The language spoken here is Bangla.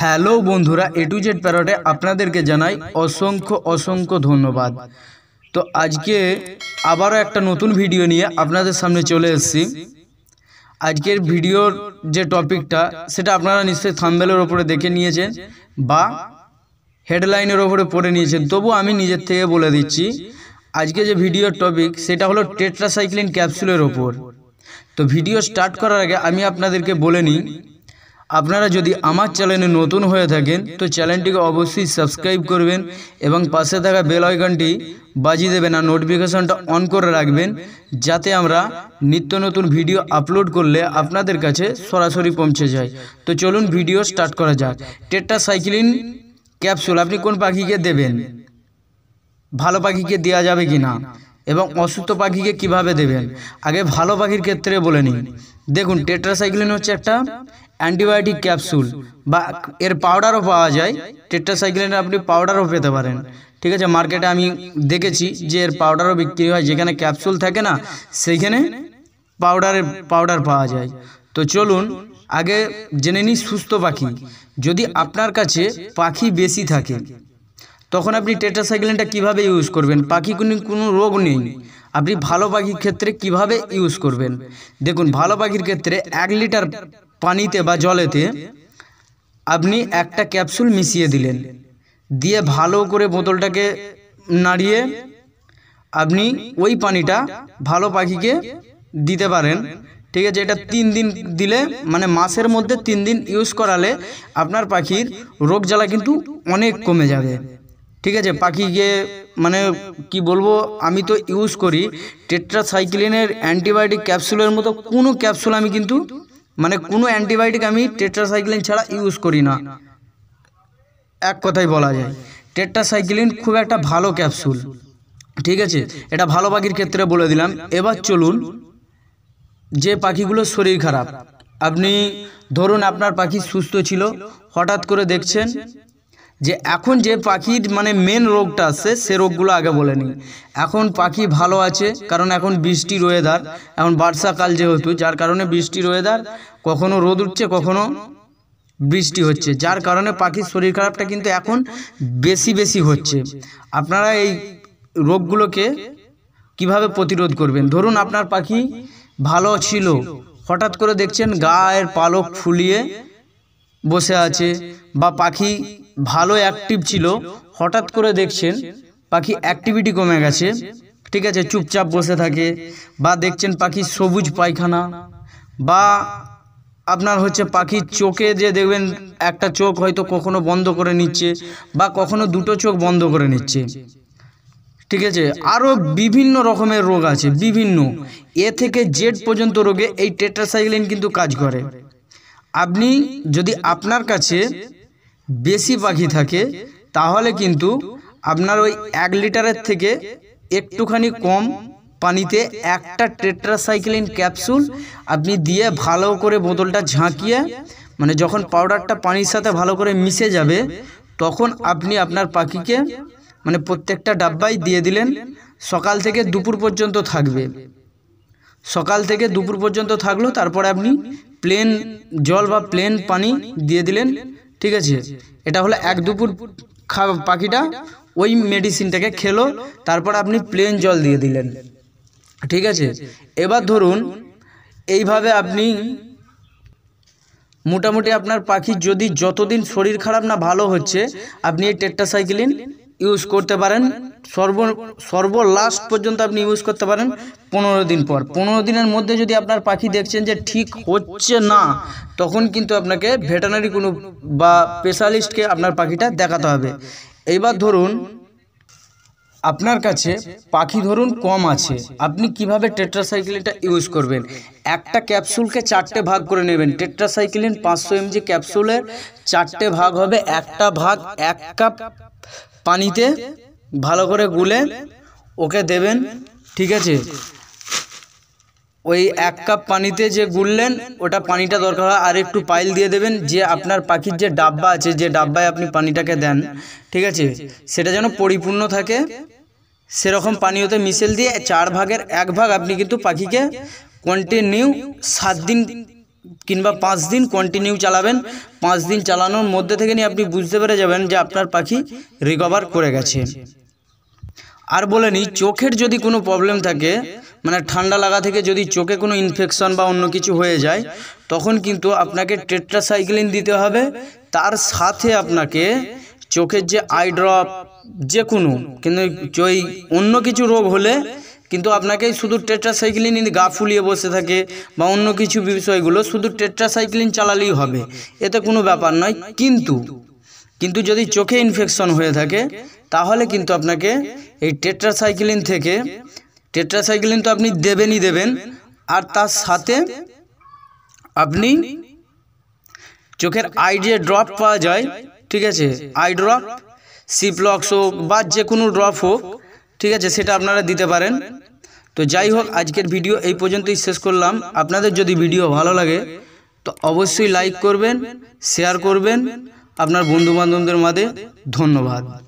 হ্যালো বন্ধুরা এ টু জেড প্যারটে আপনাদেরকে জানাই অসংখ্য অসংখ্য ধন্যবাদ তো আজকে আবারও একটা নতুন ভিডিও নিয়ে আপনাদের সামনে চলে এসেছি আজকের ভিডিওর যে টপিকটা সেটা আপনারা নিশ্চয়ই থাম্বেলের ওপরে দেখে নিয়েছেন বা হেডলাইনের ওপরে পড়ে নিয়েছেন তবু আমি নিজের থেকে বলে দিচ্ছি আজকে যে ভিডিওর টপিক সেটা হলো টেট্রাসাইক্লিন ক্যাপসুলের ওপর তো ভিডিও স্টার্ট করার আগে আমি আপনাদেরকে বলে নিই আপনারা যদি আমার চ্যানেলে নতুন হয়ে থাকেন তো চ্যানেলটিকে অবশ্যই সাবস্ক্রাইব করবেন এবং পাশে থাকা বেল আইকনটি বাজিয়ে দেবেন আর নোটিফিকেশনটা অন করে রাখবেন যাতে আমরা নিত্য নতুন ভিডিও আপলোড করলে আপনাদের কাছে সরাসরি পৌঁছে যায় তো চলুন ভিডিও স্টার্ট করা যাক টেট্টা সাইক্লিন ক্যাপসুল আপনি কোন পাখিকে দেবেন ভালো পাখিকে দেওয়া যাবে কি না এবং অসুস্থ পাখিকে কিভাবে দেবেন আগে ভালো পাখির ক্ষেত্রে বলে নিন দেখুন টেট্রাসাইক্লিন হচ্ছে একটা অ্যান্টিবায়োটিক ক্যাপসুল বা এর পাউডারও পাওয়া যায় টেট্রাসাইক্লিনের আপনি পাউডারও পেতে পারেন ঠিক আছে মার্কেটে আমি দেখেছি যে এর পাউডারও বিক্রি হয় যেখানে ক্যাপসুল থাকে না সেইখানে পাউডারের পাউডার পাওয়া যায় তো চলুন আগে জেনে নিই সুস্থ পাখি যদি আপনার কাছে পাখি বেশি থাকে তখন আপনি টেট্রাসাইক্লিনটা কিভাবে ইউজ করবেন পাখি কোনো কোনো রোগ নেই আপনি ভালো পাখির ক্ষেত্রে কিভাবে ইউজ করবেন দেখুন ভালো পাখির ক্ষেত্রে এক লিটার পানিতে বা জলেতে আপনি একটা ক্যাপসুল মিশিয়ে দিলেন দিয়ে ভালো করে বোতলটাকে নাড়িয়ে আপনি ওই পানিটা ভালো পাখিকে দিতে পারেন ঠিক আছে এটা তিন দিন দিলে মানে মাসের মধ্যে তিন দিন ইউজ করালে আপনার পাখির রোগ জ্বালা কিন্তু অনেক কমে যাবে ঠিক আছে পাখিকে মানে কি বলবো আমি তো ইউজ করি টেট্রাসাইক্লিনের অ্যান্টিবায়োটিক ক্যাপসুলের মতো কোনো ক্যাপসুল আমি কিন্তু মানে কোনো অ্যান্টিবায়োটিক আমি টেট্রাসাইক্লিন ছাড়া ইউজ করি না এক কথাই বলা যায় টেট্রাসাইক্লিন খুব একটা ভালো ক্যাপসুল ঠিক আছে এটা ভালো পাখির ক্ষেত্রে বলে দিলাম এবার চলুন যে পাখিগুলো শরীর খারাপ আপনি ধরুন আপনার পাখি সুস্থ ছিল হঠাৎ করে দেখছেন যে এখন যে পাখির মানে মেন রোগটা আসছে সে রোগগুলো আগে বলে নিই এখন পাখি ভালো আছে কারণ এখন বৃষ্টি ওয়েদার এখন বর্ষাকাল যেহেতু যার কারণে বৃষ্টি ওয়েদার কখনো রোদ উঠছে কখনো বৃষ্টি হচ্ছে যার কারণে পাখির শরীর খারাপটা কিন্তু এখন বেশি বেশি হচ্ছে আপনারা এই রোগগুলোকে কিভাবে প্রতিরোধ করবেন ধরুন আপনার পাখি ভালো ছিল হঠাৎ করে দেখছেন গায়ের পালক ফুলিয়ে বসে আছে বা পাখি ভালো অ্যাক্টিভ ছিল হঠাৎ করে দেখছেন পাখি অ্যাক্টিভিটি কমে গেছে ঠিক আছে চুপচাপ বসে থাকে বা দেখছেন পাখি সবুজ পায়খানা বা আপনার হচ্ছে পাখির চোখে যে দেখবেন একটা চোখ হয়তো কখনো বন্ধ করে নিচ্ছে বা কখনো দুটো চোখ বন্ধ করে নিচ্ছে ঠিক আছে আরও বিভিন্ন রকমের রোগ আছে বিভিন্ন এ থেকে জেড পর্যন্ত রোগে এই টেট্রাসাইক্লিন কিন্তু কাজ করে আপনি যদি আপনার কাছে বেশি পাখি থাকে তাহলে কিন্তু আপনার ওই এক লিটারের থেকে একটুখানি কম পানিতে একটা টেট্রাসাইক্লিন ক্যাপসুল আপনি দিয়ে ভালো করে বোতলটা ঝাঁকিয়ে মানে যখন পাউডারটা পানির সাথে ভালো করে মিশে যাবে তখন আপনি আপনার পাখিকে মানে প্রত্যেকটা ডাব্বাই দিয়ে দিলেন সকাল থেকে দুপুর পর্যন্ত থাকবে সকাল থেকে দুপুর পর্যন্ত থাকলো তারপরে আপনি প্লেন জল বা প্লেন পানি দিয়ে দিলেন ঠিক আছে এটা হলো এক দুপুর খা পাখিটা ওই মেডিসিনটাকে খেলো তারপর আপনি প্লেন জল দিয়ে দিলেন ঠিক আছে এবার ধরুন এইভাবে আপনি মোটামুটি আপনার পাখি যদি যতদিন শরীর খারাপ না ভালো হচ্ছে আপনি এই টেট্টা সাইকেলিন ইউজ করতে পারেন সর্ব সর্ব লাস্ট পর্যন্ত আপনি ইউজ করতে পারেন পনেরো দিন পর পনেরো দিনের মধ্যে যদি আপনার পাখি দেখছেন যে ঠিক হচ্ছে না তখন কিন্তু আপনাকে ভেটেনারি কোনো বা স্পেশালিস্টকে আপনার পাখিটা দেখাতে হবে এইবার ধরুন আপনার কাছে পাখি ধরুন কম আছে আপনি কিভাবে টেট্রাসাইক্লিনটা ইউজ করবেন একটা ক্যাপসুলকে চারটে ভাগ করে নেবেন টেট্রাসাইক্লিন পাঁচশো এমজি ক্যাপসুলের চারটে ভাগ হবে একটা ভাগ এক কাপ পানিতে ভালো করে গুলে ওকে দেবেন ঠিক আছে ওই এক কাপ পানিতে যে গুললেন ওটা পানিটা দরকার হয় আর একটু পাইল দিয়ে দেবেন যে আপনার পাখির যে ডাব্বা আছে যে ডাব্বায় আপনি পানিটাকে দেন ঠিক আছে সেটা যেন পরিপূর্ণ থাকে সেরকম পানি ওতে মিশেল দিয়ে চার ভাগের এক ভাগ আপনি কিন্তু পাখিকে কন্টিনিউ সাত দিন কিংবা পাঁচ দিন কন্টিনিউ চালাবেন পাঁচ দিন চালানোর মধ্যে থেকে নিয়ে আপনি বুঝতে পেরে যাবেন যে আপনার পাখি রিকভার করে গেছে আর বলে নিই চোখের যদি কোনো প্রবলেম থাকে মানে ঠান্ডা লাগা থেকে যদি চোখে কোনো ইনফেকশন বা অন্য কিছু হয়ে যায় তখন কিন্তু আপনাকে টেট্রাসাইক্লিন দিতে হবে তার সাথে আপনাকে চোখের যে আই ড্রপ যে কোনো কিন্তু ওই অন্য কিছু রোগ হলে কিন্তু আপনাকেই শুধু টেট্রাসাইক্লিন গা ফুলিয়ে বসে থাকে বা অন্য কিছু বিষয়গুলো শুধু টেট্রাসাইক্লিন চালালেই হবে এতে কোনো ব্যাপার নয় কিন্তু কিন্তু যদি চোখে ইনফেকশন হয়ে থাকে তাহলে কিন্তু আপনাকে এই টেট্রাসাইক্লিন থেকে টেট্রাসাইক্লিন তো আপনি দেবেনই দেবেন আর তার সাথে আপনি চোখের আই যে ড্রপ পাওয়া যায় ঠিক আছে আই ড্রপ সিপ্লক্স হোক বা যে কোনো ড্রপ হোক ঠিক আছে সেটা আপনারা দিতে পারেন তো যাই হোক আজকের ভিডিও এই পর্যন্তই শেষ করলাম আপনাদের যদি ভিডিও ভালো লাগে তো অবশ্যই লাইক করবেন শেয়ার করবেন আপনার বন্ধুবান্ধবদের মাঝে ধন্যবাদ